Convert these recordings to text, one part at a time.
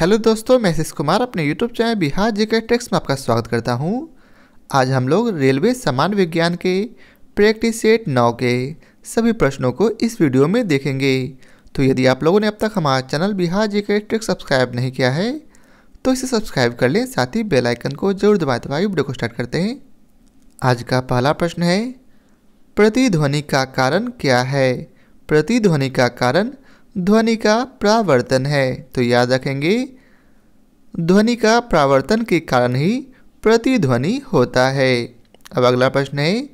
hello दोस्तों मैं शिश कुमार अपने यूट्यूब चैनल बिहार के टेक्स में आपका स्वागत करता हूं आज हम लोग रेलवे सामान्य विज्ञान के प्रैक्टिस सेट नौ के सभी प्रश्नों को इस वीडियो में देखेंगे तो यदि आप लोगों ने अब तक हमारा चैनल बिहार के टेक्स सब्सक्राइब नहीं किया है तो इसे सब्सक्राइब कर लें साथ ही बेलाइकन को जरूर दबा दबाए वीडियो को स्टार्ट करते हैं आज का पहला प्रश्न है प्रतिध्वनि का कारण क्या है प्रतिध्वनि का कारण ध्वनि का प्रावर्तन है तो याद रखेंगे ध्वनि का प्रावर्तन के कारण ही प्रतिध्वनि होता है अब अगला प्रश्न है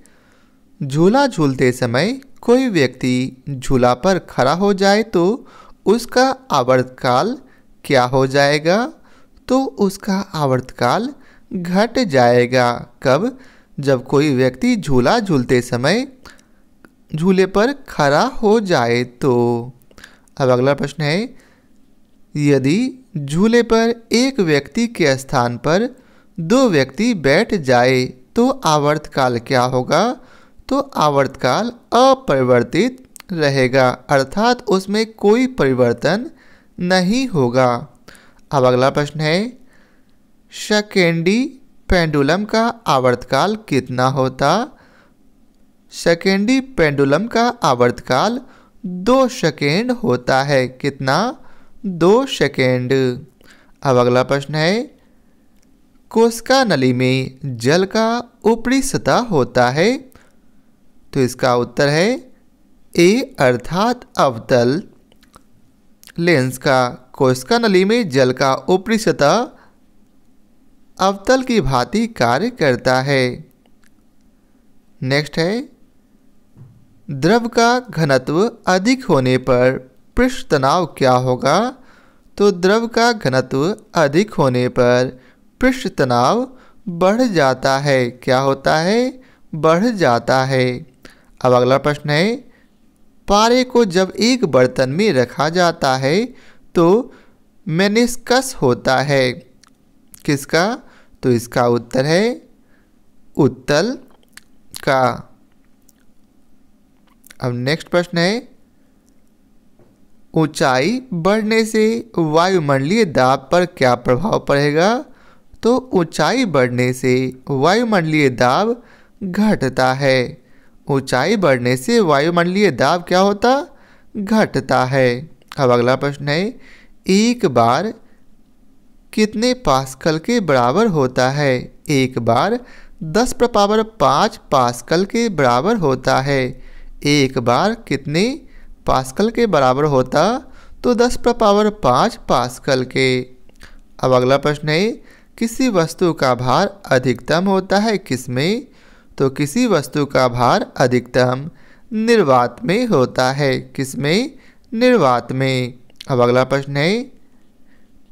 झूला झूलते समय कोई व्यक्ति झूला पर खड़ा हो जाए तो उसका आवर्तकाल क्या हो जाएगा तो उसका आवर्तकाल घट जाएगा कब जब कोई व्यक्ति झूला झूलते समय झूले पर खड़ा हो जाए तो अब अगला प्रश्न है यदि झूले पर एक व्यक्ति के स्थान पर दो व्यक्ति बैठ जाए तो आवर्तकाल क्या होगा तो आवर्तकाल अपरिवर्तित रहेगा अर्थात उसमें कोई परिवर्तन नहीं होगा अब अगला प्रश्न है सेकेंडी पेंडुलम का आवर्तकाल कितना होता सेकेंडी पेंडुलम का आवर्तकाल दो सेकेंड होता है कितना दो सेकेंड अब अगला प्रश्न है कोशिका नली में जल का ऊपरी सतह होता है तो इसका उत्तर है ए अर्थात अवतल लेंस का कोशिका नली में जल का ऊपरी सतह अवतल की भांति कार्य करता है नेक्स्ट है द्रव का घनत्व अधिक होने पर पृष्ठ तनाव क्या होगा तो द्रव का घनत्व अधिक होने पर पृष्ठ तनाव बढ़ जाता है क्या होता है बढ़ जाता है अब अगला प्रश्न है पारे को जब एक बर्तन में रखा जाता है तो मेनिस्कस होता है किसका तो इसका उत्तर है उत्तल का अब नेक्स्ट प्रश्न है ऊंचाई बढ़ने से वायुमंडलीय दाब पर क्या प्रभाव पड़ेगा तो ऊंचाई बढ़ने से वायुमंडलीय दाब घटता है ऊंचाई बढ़ने से वायुमंडलीय दाब क्या होता घटता है अब अगला प्रश्न है एक बार कितने पास्कल के बराबर होता है एक बार दस पावर पाँच पास्कल के बराबर होता है एक बार कितने पास्कल के बराबर होता तो 10 पर पावर 5 पास्कल के अब अगला प्रश्न है किसी वस्तु का भार अधिकतम होता है किसमें तो किसी वस्तु का भार अधिकतम निर्वात में होता है किसमें निर्वात में अब अगला प्रश्न है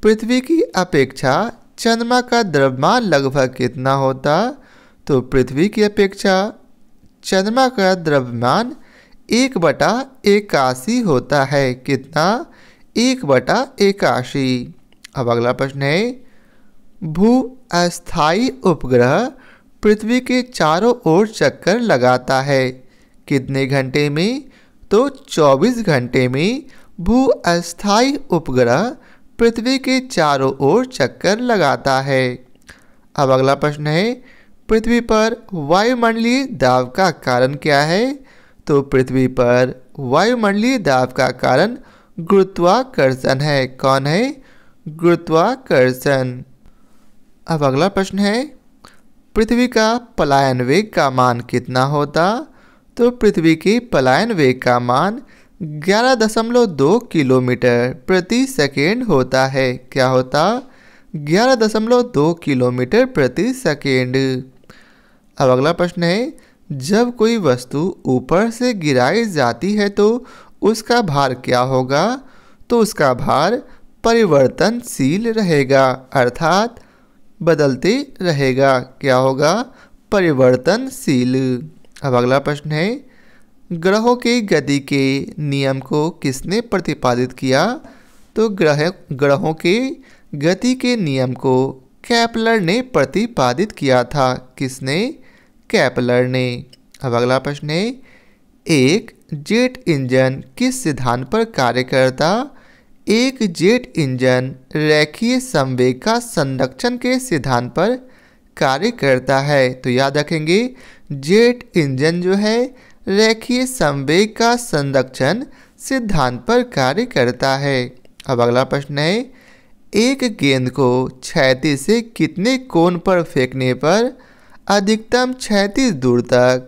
पृथ्वी की अपेक्षा चंद्रमा का द्रव्यमान लगभग कितना होता तो पृथ्वी की अपेक्षा चंद्रमा का द्रव्यमान एक बटा एकाशी होता है कितना एक बटा एकाशी अब अगला प्रश्न है भू अस्थायी उपग्रह पृथ्वी के चारों ओर चक्कर लगाता है कितने घंटे में तो 24 घंटे में भू अस्थायी उपग्रह पृथ्वी के चारों ओर चक्कर लगाता है अब अगला प्रश्न है पृथ्वी पर वायुमंडलीय दाब का कारण क्या है तो पृथ्वी पर वायुमंडलीय दाब का कारण गुरुत्वाकर्षण है कौन है गुरुत्वाकर्षण अब अगला प्रश्न है पृथ्वी का पलायन वेग का मान कितना होता तो पृथ्वी के पलायन वेग का मान 11.2 किलोमीटर प्रति सेकेंड होता है क्या होता 11.2 किलोमीटर प्रति सेकेंड अब अगला प्रश्न है जब कोई वस्तु ऊपर से गिराई जाती है तो उसका भार क्या होगा तो उसका भार परिवर्तनशील रहेगा अर्थात बदलते रहेगा क्या होगा परिवर्तनशील अब अगला प्रश्न है ग्रहों के गति के नियम को किसने प्रतिपादित किया तो ग्रह ग्रहों के गति के नियम को कैपलर ने प्रतिपादित किया था किसने कैपलर ने अब अगला प्रश्न है एक जेट इंजन किस सिद्धांत पर कार्य करता एक जेट इंजन रेखीय संवेग का संरक्षण के सिद्धांत पर कार्य करता है तो याद रखेंगे जेट इंजन जो है रेखीय संवेग का संरक्षण सिद्धांत पर कार्य करता है अब अगला प्रश्न है एक गेंद को छैती से कितने कोण पर फेंकने पर अधिकतम छैतीस दूर तक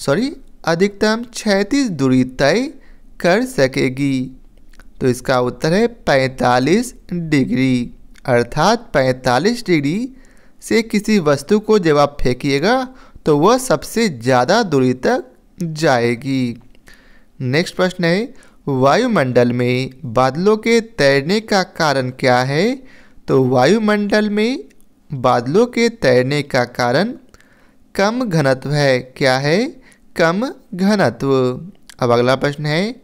सॉरी अधिकतम छैंतीस दूरी तय कर सकेगी तो इसका उत्तर है 45 डिग्री अर्थात 45 डिग्री से किसी वस्तु को जब आप फेंकिएगा तो वह सबसे ज़्यादा दूरी तक जाएगी नेक्स्ट प्रश्न है वायुमंडल में बादलों के तैरने का कारण क्या है तो वायुमंडल में बादलों के तैरने का कारण कम घनत्व है क्या है कम घनत्व अब अगला प्रश्न है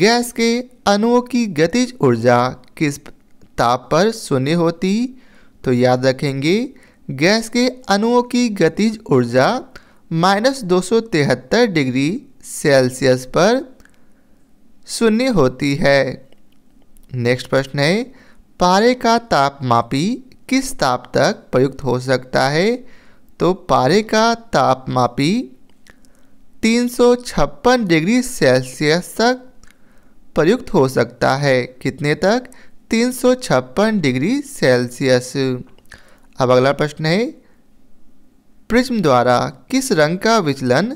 गैस के अणुओं की गतिज ऊर्जा किस ताप पर शून्य होती तो याद रखेंगे गैस के अणुओं की गतिज ऊर्जा माइनस दो डिग्री सेल्सियस पर शून्य होती है नेक्स्ट प्रश्न है पारे का तापमापी किस ताप तक प्रयुक्त हो सकता है तो पारे का तापमापी तीन डिग्री सेल्सियस तक प्रयुक्त हो सकता है कितने तक तीन डिग्री सेल्सियस अब अगला प्रश्न है प्रिज्म द्वारा किस रंग का विचलन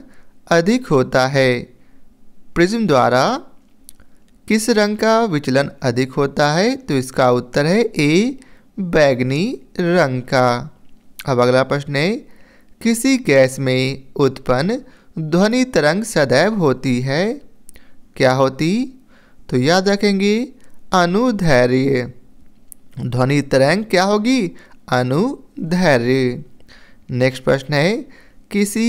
अधिक होता है प्रिज्म द्वारा किस रंग का विचलन अधिक होता है तो इसका उत्तर है ए बैगनी रंग का अब अगला प्रश्न है किसी गैस में उत्पन्न ध्वनि तरंग सदैव होती है क्या होती तो याद रखेंगे अनुधैर्य ध्वनि तरंग क्या होगी अनुधैर्य नेक्स्ट प्रश्न है किसी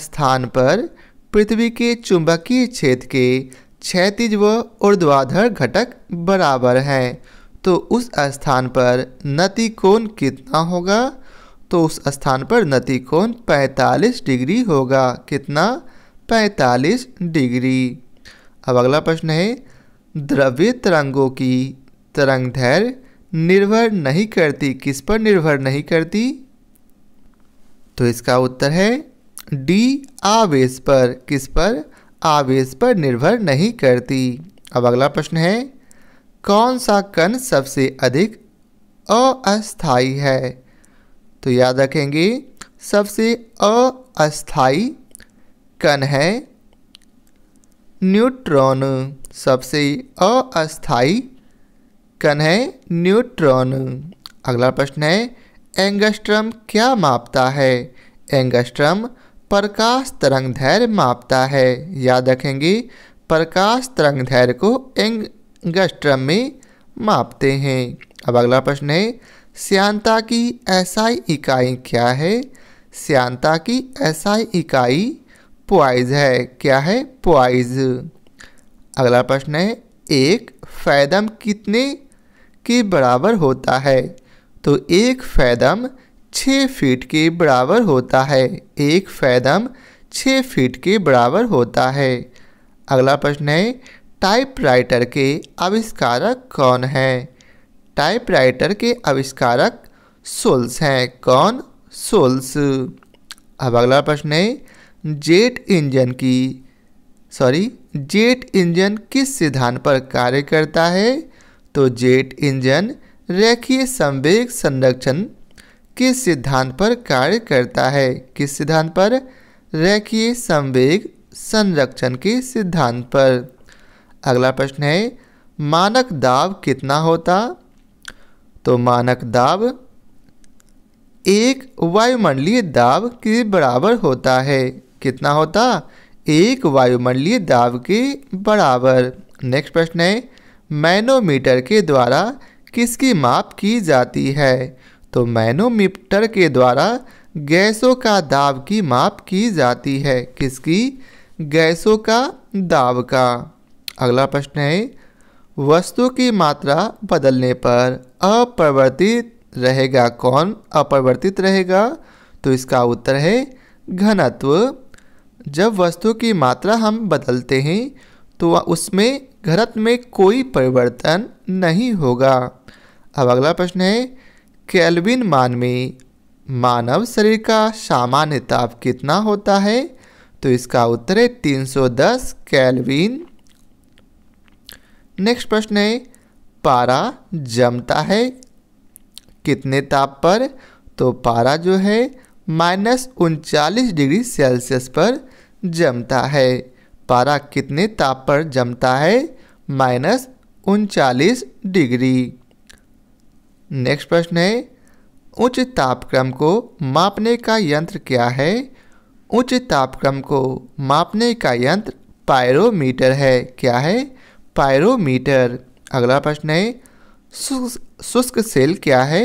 स्थान पर पृथ्वी के चुंबकीय क्षेत्र के क्षैतिज व ऊर्ध्वाधर घटक बराबर हैं तो उस स्थान पर नती कोण कितना होगा तो उस स्थान पर नती कोण 45 डिग्री होगा कितना 45 डिग्री अब अगला प्रश्न है द्रव्य तरंगों की तरंग धैर्य निर्भर नहीं करती किस पर निर्भर नहीं करती तो इसका उत्तर है डी आवेश पर किस पर आवेश पर निर्भर नहीं करती अब अगला प्रश्न है कौन सा कण सबसे अधिक अस्थाई है तो याद रखेंगे सबसे अस्थाई कण है न्यूट्रॉन सबसे अस्थाई कण है न्यूट्रॉन अगला प्रश्न है एंगस्ट्रम क्या मापता है एंगस्ट्रम प्रकाश तरंग धैर्य मापता है याद रखेंगे प्रकाश तरंग धैर्य को एंग गज में मापते हैं अब अगला प्रश्न है श्यांता की एसआई इकाई क्या है श्यांता की एसआई इकाई प्वाइज है क्या है प्वाइज अगला प्रश्न है एक फैदम कितने के बराबर होता है तो एक फैदम छः फीट के बराबर होता है एक फैदम छः फीट के बराबर होता है अगला प्रश्न है टाइपराइटर के आविष्कारक कौन हैं टाइपराइटर के आविष्कारक सोल्स हैं कौन सोल्स अब अगला प्रश्न है जेट इंजन की सॉरी जेट इंजन किस सिद्धांत पर कार्य करता है तो जेट इंजन रेखीय संवेग संरक्षण किस सिद्धांत पर कार्य करता है किस सिद्धांत पर रेखीय संवेग संरक्षण के सिद्धांत पर अगला प्रश्न है मानक दाब कितना होता तो मानक दाब एक वायुमंडलीय दाब के बराबर होता है कितना होता एक वायुमंडलीय दाब के बराबर नेक्स्ट प्रश्न है मैनोमीटर के द्वारा किसकी माप की जाती है तो मैनोमीटर के द्वारा गैसों का दाब की माप की जाती है किसकी गैसों का दाब का अगला प्रश्न है वस्तु की मात्रा बदलने पर अपरिवर्तित रहेगा कौन अपरिवर्तित रहेगा तो इसका उत्तर है घनत्व जब वस्तु की मात्रा हम बदलते हैं तो उसमें घनत्व में कोई परिवर्तन नहीं होगा अब अगला प्रश्न है कैलविन मान में मानव शरीर का सामान्य ताप कितना होता है तो इसका उत्तर है 310 कैलविन नेक्स्ट प्रश्न है पारा जमता है कितने ताप पर तो पारा जो है माइनस उनचालीस डिग्री सेल्सियस पर जमता है पारा कितने ताप पर जमता है माइनस उनचालीस डिग्री नेक्स्ट प्रश्न है उच्च तापक्रम को मापने का यंत्र क्या है उच्च तापक्रम को मापने का यंत्र पायरोमीटर है क्या है पायरोमीटर अगला प्रश्न है शुष्क सेल क्या है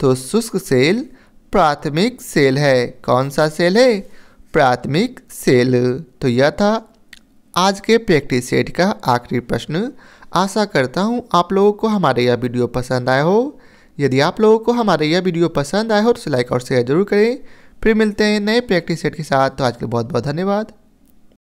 तो शुष्क सेल प्राथमिक सेल है कौन सा सेल है प्राथमिक सेल तो यह था आज के प्रैक्टिस सेट का आखिरी प्रश्न आशा करता हूँ आप लोगों को हमारे यह वीडियो पसंद आया हो यदि आप लोगों को हमारे यह वीडियो पसंद आया हो तो लाइक और शेयर जरूर करें फिर मिलते हैं नए प्रैक्टिस सेट के साथ तो आज के बहुत बहुत धन्यवाद